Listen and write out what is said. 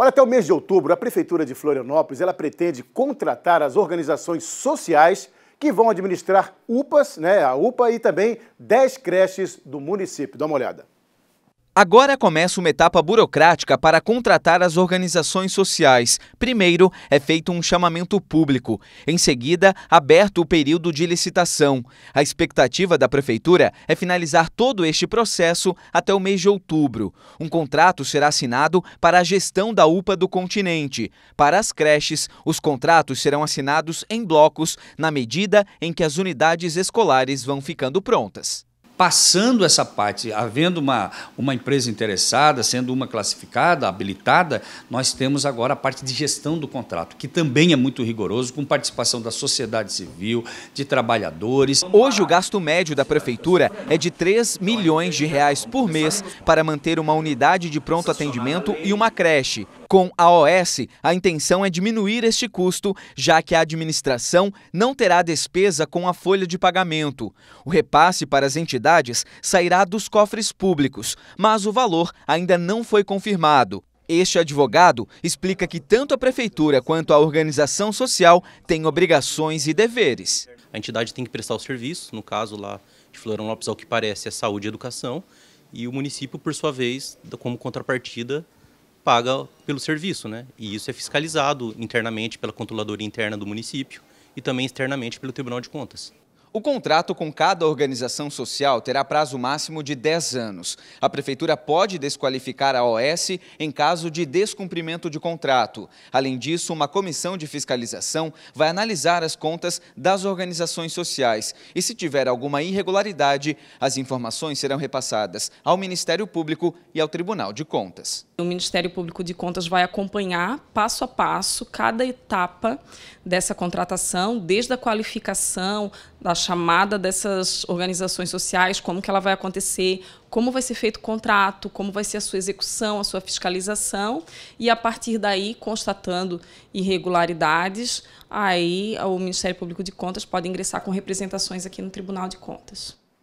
Olha, até o mês de outubro, a Prefeitura de Florianópolis ela pretende contratar as organizações sociais que vão administrar UPAs, né, a UPA e também 10 creches do município. Dá uma olhada. Agora começa uma etapa burocrática para contratar as organizações sociais. Primeiro, é feito um chamamento público. Em seguida, aberto o período de licitação. A expectativa da Prefeitura é finalizar todo este processo até o mês de outubro. Um contrato será assinado para a gestão da UPA do continente. Para as creches, os contratos serão assinados em blocos, na medida em que as unidades escolares vão ficando prontas passando essa parte, havendo uma, uma empresa interessada, sendo uma classificada, habilitada, nós temos agora a parte de gestão do contrato, que também é muito rigoroso, com participação da sociedade civil, de trabalhadores. Hoje o gasto médio da prefeitura é de 3 milhões de reais por mês para manter uma unidade de pronto atendimento e uma creche. Com a OS, a intenção é diminuir este custo, já que a administração não terá despesa com a folha de pagamento. O repasse para as entidades sairá dos cofres públicos, mas o valor ainda não foi confirmado. Este advogado explica que tanto a prefeitura quanto a organização social têm obrigações e deveres. A entidade tem que prestar o serviço, no caso lá de Florão Lopes, ao que parece, é saúde e educação, e o município, por sua vez, como contrapartida, paga pelo serviço, né? E isso é fiscalizado internamente pela controladoria interna do município e também externamente pelo Tribunal de Contas. O contrato com cada organização social terá prazo máximo de 10 anos. A Prefeitura pode desqualificar a OS em caso de descumprimento de contrato. Além disso, uma comissão de fiscalização vai analisar as contas das organizações sociais e, se tiver alguma irregularidade, as informações serão repassadas ao Ministério Público e ao Tribunal de Contas. O Ministério Público de Contas vai acompanhar passo a passo cada etapa dessa contratação, desde a qualificação da chamada dessas organizações sociais, como que ela vai acontecer, como vai ser feito o contrato, como vai ser a sua execução, a sua fiscalização, e a partir daí, constatando irregularidades, aí o Ministério Público de Contas pode ingressar com representações aqui no Tribunal de Contas.